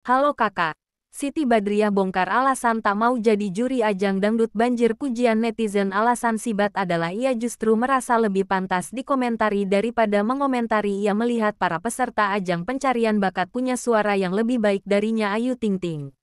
Halo kakak. Siti Badriah bongkar alasan tak mau jadi juri ajang dangdut banjir pujian netizen alasan Sibat adalah ia justru merasa lebih pantas dikomentari daripada mengomentari ia melihat para peserta ajang pencarian bakat punya suara yang lebih baik darinya Ayu Ting Ting.